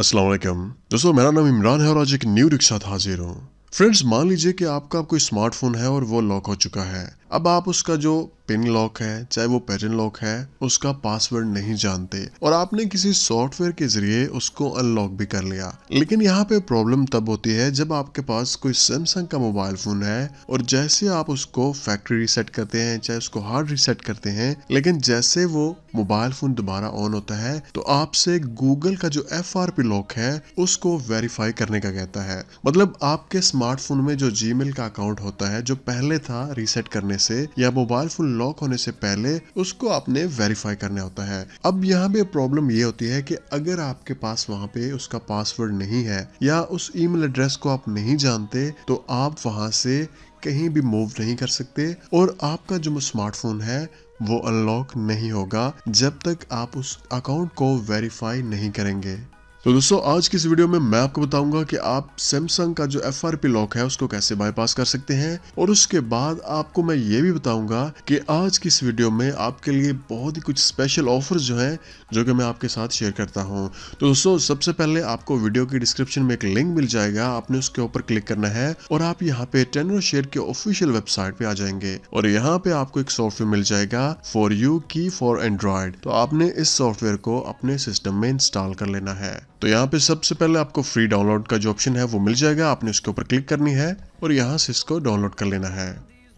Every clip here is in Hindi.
असलम दोस्तों मेरा नाम इमरान है और आज एक न्यू रिक्शा हाजिर हूँ फ्रेंड्स मान लीजिए कि आपका कोई स्मार्टफोन है और वो लॉक हो चुका है अब आप उसका जो पिन लॉक है चाहे वो पैटर्न लॉक है उसका पासवर्ड नहीं जानते और आपने किसी सॉफ्टवेयर के जरिए उसको अनलॉक भी कर लिया लेकिन यहाँ पे प्रॉब्लम तब होती है जब आपके पास कोई सैमसंग का मोबाइल फोन है और जैसे आप उसको फैक्ट्री रिसेट करते हैं चाहे उसको हार्ड रीसेट करते हैं लेकिन जैसे वो मोबाइल फोन दोबारा ऑन होता है तो आपसे गूगल का जो एफ आर पी लॉक है उसको वेरीफाई करने का कहता है मतलब आपके स्मार्टफोन में जो जी का अकाउंट होता है जो पहले था रिसेट करने से या मोबाइल फोन लॉक होने से पहले उसको आपने वेरीफाई करना होता है अब यहाँ पे प्रॉब्लम ये होती है कि अगर आपके पास वहाँ पे उसका पासवर्ड नहीं है या उस ईमेल एड्रेस को आप नहीं जानते तो आप वहाँ से कहीं भी मूव नहीं कर सकते और आपका जो स्मार्टफोन है वो अनलॉक नहीं होगा जब तक आप उस अकाउंट को वेरीफाई नहीं करेंगे तो दोस्तों आज की इस वीडियो में मैं आपको बताऊंगा कि आप सैमसंग का जो एफ लॉक है उसको कैसे बाईपास कर सकते हैं और उसके बाद आपको मैं ये भी बताऊंगा कि आज की इस वीडियो में आपके लिए बहुत ही कुछ स्पेशल ऑफर्स जो हैं जो कि मैं आपके साथ शेयर करता हूं तो दोस्तों सबसे पहले आपको वीडियो की डिस्क्रिप्शन में एक लिंक मिल जाएगा आपने उसके ऊपर क्लिक करना है और आप यहाँ पे टेनरो शेयर के ऑफिशियल वेबसाइट पे आ जाएंगे और यहाँ पे आपको एक सॉफ्टवेयर मिल जाएगा फॉर यू की फॉर एंड्रॉयड तो आपने इस सॉफ्टवेयर को अपने सिस्टम में इंस्टॉल कर लेना है तो यहाँ पे सबसे पहले आपको फ्री डाउनलोड का जो ऑप्शन है वो मिल जाएगा आपने उसके ऊपर क्लिक करनी है और यहाँ से इसको डाउनलोड कर लेना है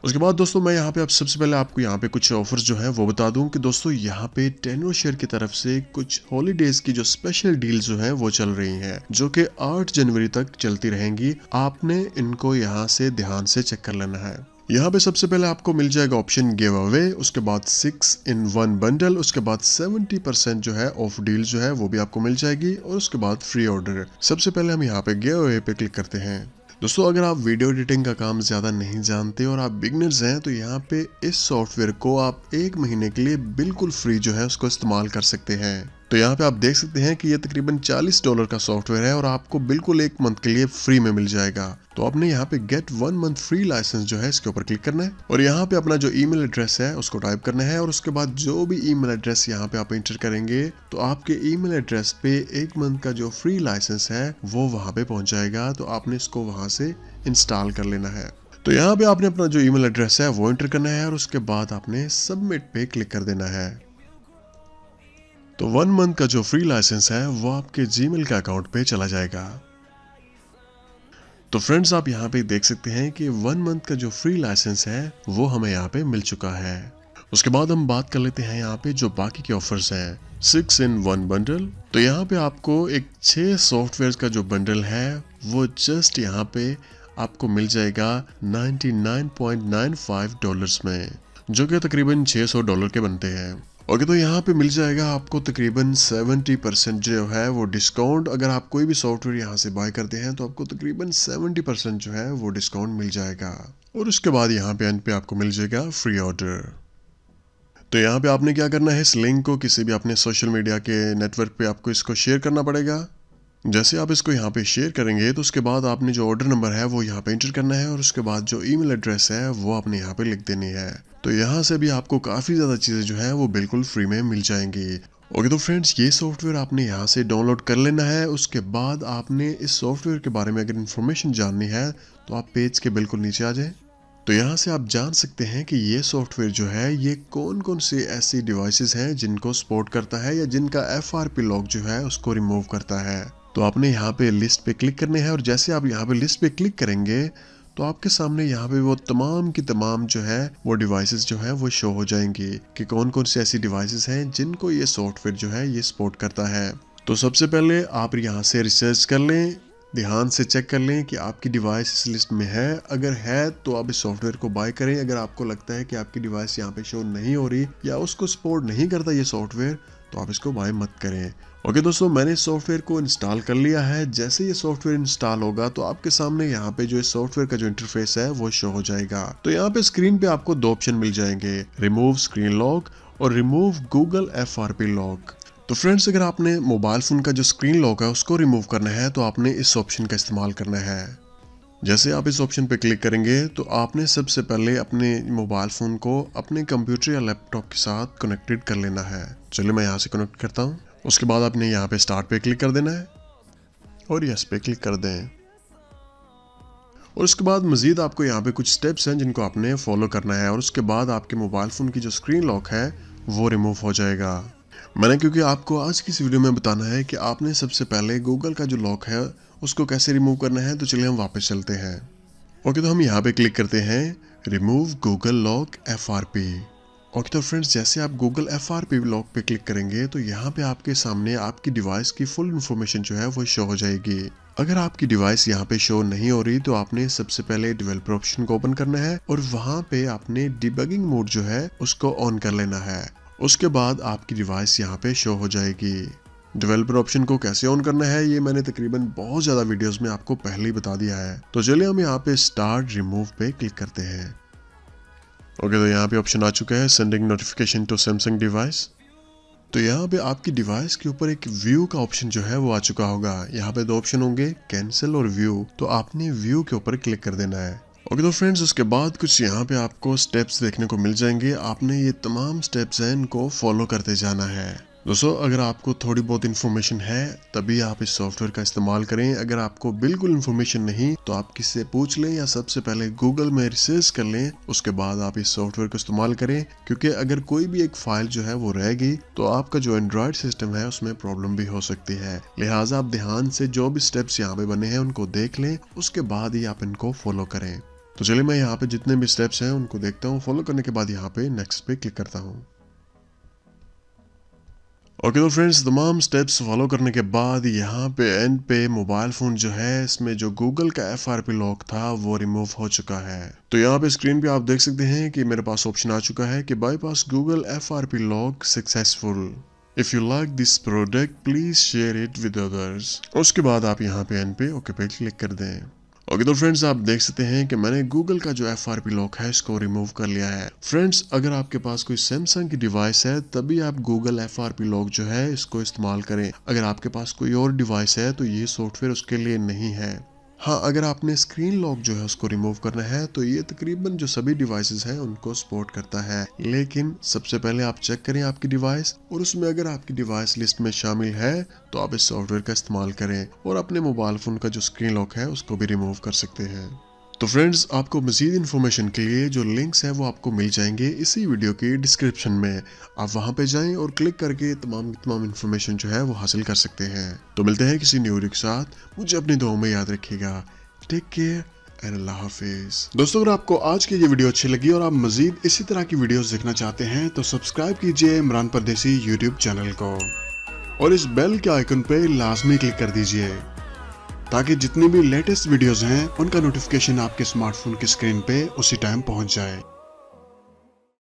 उसके बाद दोस्तों मैं यहाँ पे आप सबसे पहले आपको यहाँ पे कुछ ऑफर्स जो है वो बता दूं कि दोस्तों यहाँ पे टेनो शेयर की तरफ से कुछ हॉलीडेज की जो स्पेशल डील जो है वो चल रही हैं जो कि 8 जनवरी तक चलती रहेंगी आपने इनको यहाँ से ध्यान से चेक कर लेना है यहाँ पे सबसे पहले आपको मिल जाएगा ऑप्शन गिव अवे उसके बाद सिक्स इन वन बंडल उसके बाद सेवेंटी परसेंट जो है ऑफ डील जो है वो भी आपको मिल जाएगी और उसके बाद फ्री ऑर्डर सबसे पहले हम यहाँ पे गिव अवे पे क्लिक करते हैं दोस्तों अगर आप वीडियो एडिटिंग का काम ज़्यादा नहीं जानते और आप बिगनर्स हैं तो यहाँ पे इस सॉफ्टवेयर को आप एक महीने के लिए बिल्कुल फ्री जो है उसको इस्तेमाल कर सकते हैं तो यहाँ पे आप देख सकते हैं कि ये तकरीबन 40 डॉलर का सॉफ्टवेयर है और आपको बिल्कुल एक मंथ के लिए फ्री में मिल जाएगा तो आपने यहाँ पे get one month free license जो है इसके ऊपर क्लिक करना है और यहाँ पे अपना जो ईमेल एड्रेस है उसको टाइप करना है और उसके बाद जो भी ईमेल एड्रेस यहाँ पे आप इंटर करेंगे तो आपके ईमेल एड्रेस पे एक मंथ का जो फ्री लाइसेंस है वो वहां पे पहुंच जाएगा तो आपने इसको वहां से इंस्टॉल कर लेना है तो यहाँ पे आपने अपना जो ईमेल एड्रेस है वो इंटर करना है और उसके बाद आपने सबमिट पे क्लिक कर देना है तो वन मंथ का जो फ्री लाइसेंस है वो आपके जीमेल के अकाउंट पे चला जाएगा तो फ्रेंड्स आप यहाँ पे देख सकते हैं कि वन मंथ का जो फ्री लाइसेंस है वो हमें यहाँ पे मिल चुका है उसके बाद हम बात कर लेते हैं यहाँ पे जो बाकी के ऑफर्स हैं सिक्स इन वन बंडल तो यहाँ पे आपको एक छह सॉफ्टवेयर का जो बंडल है वो जस्ट यहाँ पे आपको मिल जाएगा 99.95 डॉलर्स में जो कि तकरीबन 600 डॉलर के बनते हैं ओके okay, तो यहाँ पे मिल जाएगा आपको तकरीबन 70 परसेंट जो है वो डिस्काउंट अगर आप कोई भी सॉफ्टवेयर यहाँ से बाय करते हैं तो आपको तकरीबन 70 परसेंट जो है वो डिस्काउंट मिल जाएगा और उसके बाद यहाँ पे एंड पे आपको मिल जाएगा फ्री ऑर्डर तो यहाँ पे आपने क्या करना है इस लिंक को किसी भी अपने सोशल मीडिया के नेटवर्क पे आपको इसको शेयर करना पड़ेगा जैसे आप इसको यहाँ पे शेयर करेंगे तो उसके बाद आपने जो ऑर्डर नंबर है वो यहाँ पे इंटर करना है और उसके बाद जो ईमेल एड्रेस है वो आपने यहाँ पे लिख देनी है तो यहाँ से भी आपको काफ़ी ज़्यादा चीज़ें जो है वो बिल्कुल फ्री में मिल जाएंगी ओके तो फ्रेंड्स ये सॉफ्टवेयर आपने यहाँ से डाउनलोड कर लेना है उसके बाद आपने इस सॉफ्टवेयर के बारे में अगर इन्फॉर्मेशन जाननी है तो आप पेज के बिल्कुल नीचे आ जाएं तो यहाँ से आप जान सकते हैं कि ये सॉफ्टवेयर जो है ये कौन कौन से ऐसी डिवाइसेस हैं जिनको सपोर्ट करता है या जिनका एफ आर पी लॉक जो है उसको रिमूव करता है तो आपने यहाँ पे लिस्ट पे क्लिक करने हैं और जैसे आप यहाँ पे लिस्ट पे क्लिक करेंगे तो आपके सामने यहाँ पे वो तमाम की तमाम जो है वो डिवाइसेस जो है वो शो हो जाएंगे कि कौन कौन सी ऐसी डिवाइसेस हैं जिनको ये सॉफ्टवेयर जो है ये सपोर्ट करता है तो सबसे पहले आप यहाँ से रिसर्च कर लें ध्यान से चेक कर लें कि आपकी डिवाइस इस लिस्ट में है अगर है तो आप इस सॉफ्टवेयर को बाय करें अगर आपको लगता है कि आपकी डिवाइस यहाँ पे शो नहीं हो रही या उसको सपोर्ट नहीं करता ये सॉफ्टवेयर तो आप इसको बाय मत करें ओके दोस्तों मैंने सॉफ्टवेयर को इंस्टॉल कर लिया है जैसे ये सॉफ्टवेयर इंस्टॉल होगा तो आपके सामने यहाँ पे जो इस सॉफ्टवेयर का जो इंटरफेस है वो शो हो जाएगा तो यहाँ पे स्क्रीन पे आपको दो ऑप्शन मिल जाएंगे रिमूव स्क्रीन लॉक और रिमूव गूगल एफ लॉक तो फ्रेंड्स अगर आपने मोबाइल फ़ोन का जो स्क्रीन लॉक है उसको रिमूव करना है तो आपने इस ऑप्शन का इस्तेमाल करना है जैसे आप इस ऑप्शन पर क्लिक करेंगे तो आपने सबसे पहले अपने मोबाइल फ़ोन को अपने कंप्यूटर या लैपटॉप के साथ कनेक्टेड कर लेना है चलिए मैं यहाँ से कनेक्ट करता हूँ उसके बाद आपने यहाँ पे स्टार्ट पे क्लिक कर देना है और यस पे क्लिक कर दें और उसके बाद मज़ीद आपको यहाँ पे कुछ स्टेप्स हैं जिनको आपने फॉलो करना है और उसके बाद आपके मोबाइल फ़ोन की जो स्क्रीन लॉक है वो रिमूव हो जाएगा मैंने क्योंकि आपको आज की इस वीडियो में बताना है कि आपने सबसे पहले गूगल का जो लॉक है उसको कैसे रिमूव करना है तो चलिए हम वापस चलते हैं ओके तो हम यहाँ पे क्लिक करते हैं remove Google lock F R P okay तो फ्रेंड्स जैसे आप Google F R P lock पे क्लिक करेंगे तो यहाँ पे आपके सामने आपकी डिवाइस की फुल इन्फॉर्मेशन जो है वो शो हो जाएगी अगर आपकी डिवाइस यहाँ पे शो नहीं हो रही तो आपने सबसे पहले डिवेलपर ऑप्शन को ओपन करना है और वहाँ पे आपने डिबगिंग मोड जो है उसको ऑन कर लेना है उसके बाद आपकी डिवाइस यहाँ पे शो हो जाएगी डेवलपर ऑप्शन को कैसे ऑन करना है ये मैंने तकरीबन बहुत ज़्यादा वीडियोस में आपको पहले ही बता दिया है तो चलिए हम यहाँ पे स्टार्ट रिमूव पे क्लिक करते हैं ओके okay, तो यहाँ पे ऑप्शन आ चुका है sending notification to Samsung device तो यहाँ पे आपकी डिवाइस के ऊपर एक व्यू का ऑप्शन जो है वो आ चुका होगा यहाँ पे दो ऑप्शन होंगे कैंसिल और व्यू तो आपने व्यू के ऊपर क्लिक कर देना है ओके तो फ्रेंड्स उसके बाद कुछ यहाँ पे आपको स्टेप्स देखने को मिल जाएंगे आपने ये तमाम स्टेप्स हैं इनको फॉलो करते जाना है दोस्तों अगर आपको थोड़ी बहुत इन्फॉर्मेशन है तभी आप इस सॉफ्टवेयर का इस्तेमाल करें अगर आपको बिल्कुल इन्फॉर्मेशन नहीं तो आप किससे पूछ लें या सबसे पहले गूगल में रिसर्च कर लें उसके बाद आप इस सॉफ्टवेयर का इस्तेमाल करें क्योंकि अगर कोई भी एक फाइल जो है वो रह गई तो आपका जो एंड्रॉयड सिस्टम है उसमें प्रॉब्लम भी हो सकती है लिहाजा आप ध्यान से जो भी स्टेप्स यहाँ पे बने हैं उनको देख लें उसके बाद ही आप इनको फॉलो करें तो चलिए मैं यहाँ पे जितने भी स्टेप्स हैं उनको देखता हूँ फॉलो करने के बाद यहाँ पे नेक्स्ट पे क्लिक करता हूँ ओके तो फ्रेंड्स तमाम स्टेप्स फॉलो करने के बाद यहाँ पे एंड पे मोबाइल फ़ोन जो है इसमें जो गूगल का एफ लॉक था वो रिमूव हो चुका है तो यहाँ पे स्क्रीन पे आप देख सकते हैं कि मेरे पास ऑप्शन आ चुका है कि bypass Google F lock successful if you like this product please share it with others उसके बाद आप यहाँ पे एंड पे ओके पे क्लिक कर दें ओके तो फ्रेंड्स आप देख सकते हैं कि मैंने गूगल का जो एफ आर पी लॉक है इसको रिमूव कर लिया है फ्रेंड्स अगर आपके पास कोई सैमसंग की डिवाइस है तभी आप Google F R P lock जो है इसको इस्तेमाल करें अगर आपके पास कोई और डिवाइस है तो ये सॉफ्टवेयर उसके लिए नहीं है हाँ अगर आपने स्क्रीन लॉक जो है उसको रिमूव करना है तो ये तकरीबन जो सभी डिवाइसेस हैं उनको सपोर्ट करता है लेकिन सबसे पहले आप चेक करें आपकी डिवाइस और उसमें अगर आपकी डिवाइस लिस्ट में शामिल है तो आप इस सॉफ्टवेयर का इस्तेमाल करें और अपने मोबाइल फोन का जो स्क्रीन लॉक है उसको भी रिमूव कर सकते हैं तो फ्रेंड्स आपको मजीद इन्फॉर्मेशन के लिए जो लिंक्स हैं वो आपको मिल जाएंगे इसी वीडियो के डिस्क्रिप्शन में आप वहाँ पे जाएं और क्लिक करके तमाम तमाम इन्फॉर्मेशन जो है वो हासिल कर सकते हैं तो मिलते हैं किसी न्यूरी के साथ मुझे अपनी दुआओं में याद रखिएगा टेक केयर दोस्तों अगर आपको आज की ये वीडियो अच्छी लगी और आप मजीद इसी तरह की वीडियोस देखना चाहते हैं तो सब्सक्राइब कीजिए इमरान परदेसी यूट्यूब चैनल को और इस बेल के आइकन पे लाजमी क्लिक कर दीजिए ताकि जितनी भी लेटेस्ट वीडियोस हैं उनका नोटिफिकेशन आपके स्मार्टफोन की स्क्रीन पे उसी टाइम पहुंच जाए